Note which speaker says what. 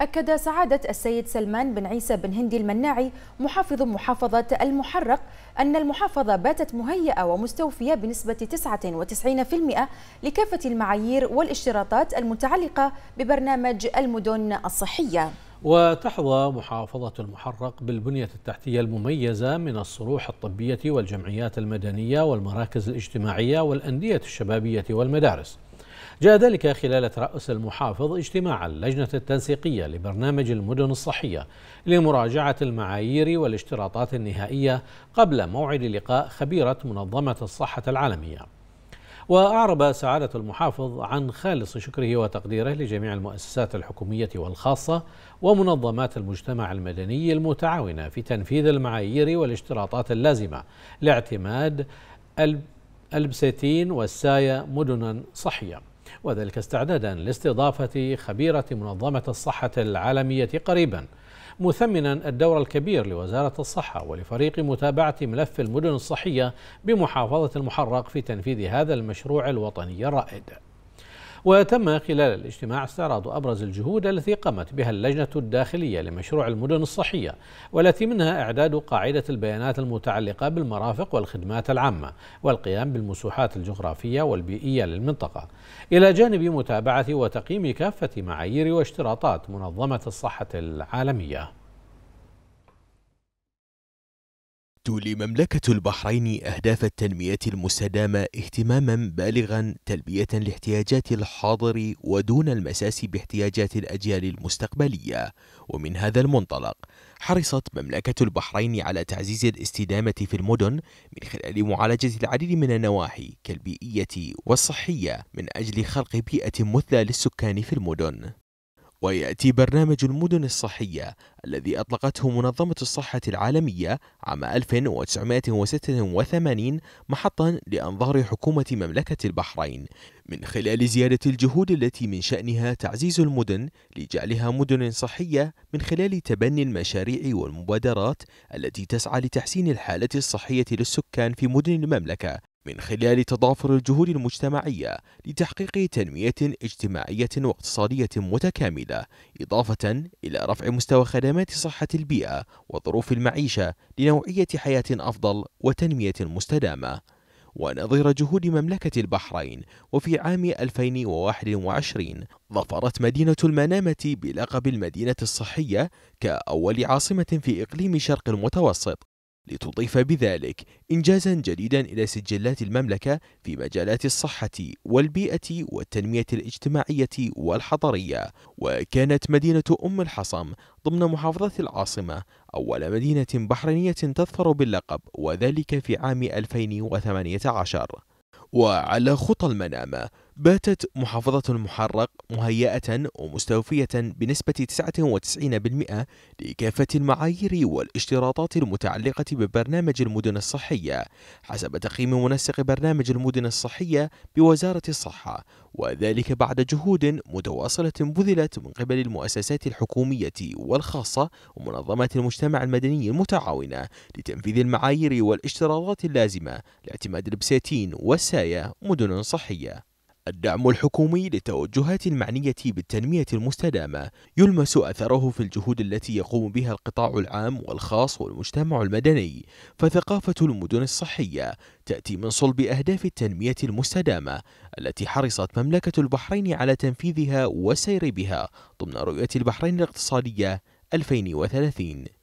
Speaker 1: أكد سعادة السيد سلمان بن عيسى بن هندي المناعي محافظ محافظة المحرق أن المحافظة باتت مهيئة ومستوفية بنسبة 99% لكافة المعايير والاشتراطات المتعلقة ببرنامج المدن الصحية
Speaker 2: وتحظى محافظة المحرق بالبنية التحتية المميزة من الصروح الطبية والجمعيات المدنية والمراكز الاجتماعية والأندية الشبابية والمدارس جاء ذلك خلال ترأس المحافظ اجتماع اللجنة التنسيقية لبرنامج المدن الصحية لمراجعة المعايير والاشتراطات النهائية قبل موعد لقاء خبيرة منظمة الصحة العالمية وأعرب سعادة المحافظ عن خالص شكره وتقديره لجميع المؤسسات الحكومية والخاصة ومنظمات المجتمع المدني المتعاونة في تنفيذ المعايير والاشتراطات اللازمة لاعتماد البستين والسايا مدنا صحية وذلك استعدادا لاستضافة خبيرة منظمة الصحة العالمية قريبا مثمنا الدور الكبير لوزارة الصحة ولفريق متابعة ملف المدن الصحية بمحافظة المحرق في تنفيذ هذا المشروع الوطني الرائد وتم خلال الاجتماع استعراض أبرز الجهود التي قامت بها اللجنة الداخلية لمشروع المدن الصحية والتي منها إعداد قاعدة البيانات المتعلقة بالمرافق والخدمات العامة والقيام بالمسوحات الجغرافية والبيئية للمنطقة إلى جانب متابعة وتقييم كافة معايير واشتراطات منظمة الصحة العالمية
Speaker 1: تولي مملكة البحرين أهداف التنمية المستدامة اهتماما بالغا تلبية لاحتياجات الحاضر ودون المساس باحتياجات الأجيال المستقبلية ومن هذا المنطلق حرصت مملكة البحرين على تعزيز الاستدامة في المدن من خلال معالجة العديد من النواحي كالبيئية والصحية من أجل خلق بيئة مثلى للسكان في المدن ويأتي برنامج المدن الصحية الذي أطلقته منظمة الصحة العالمية عام 1986 محطا لأنظار حكومة مملكة البحرين من خلال زيادة الجهود التي من شأنها تعزيز المدن لجعلها مدن صحية من خلال تبني المشاريع والمبادرات التي تسعى لتحسين الحالة الصحية للسكان في مدن المملكة من خلال تضافر الجهود المجتمعية لتحقيق تنمية اجتماعية واقتصادية متكاملة إضافة إلى رفع مستوى خدمات صحة البيئة وظروف المعيشة لنوعية حياة أفضل وتنمية مستدامة ونظير جهود مملكة البحرين وفي عام 2021 ظفرت مدينة المنامة بلقب المدينة الصحية كأول عاصمة في إقليم شرق المتوسط لتضيف بذلك إنجازا جديدا إلى سجلات المملكة في مجالات الصحة والبيئة والتنمية الاجتماعية والحضرية وكانت مدينة أم الحصم ضمن محافظة العاصمة أول مدينة بحرينية تظفر باللقب وذلك في عام 2018 وعلى خطى المنامة باتت محافظة المحرق مهيئة ومستوفية بنسبة 99% لكافة المعايير والاشتراطات المتعلقة ببرنامج المدن الصحية حسب تقييم منسق برنامج المدن الصحية بوزارة الصحة وذلك بعد جهود متواصلة بذلت من قبل المؤسسات الحكومية والخاصة ومنظمات المجتمع المدني المتعاونة لتنفيذ المعايير والاشتراطات اللازمة لاعتماد البساتين والساية مدن صحية الدعم الحكومي للتوجهات المعنية بالتنمية المستدامة يلمس أثره في الجهود التي يقوم بها القطاع العام والخاص والمجتمع المدني فثقافة المدن الصحية تأتي من صلب أهداف التنمية المستدامة التي حرصت مملكة البحرين على تنفيذها والسير بها ضمن رؤية البحرين الاقتصادية 2030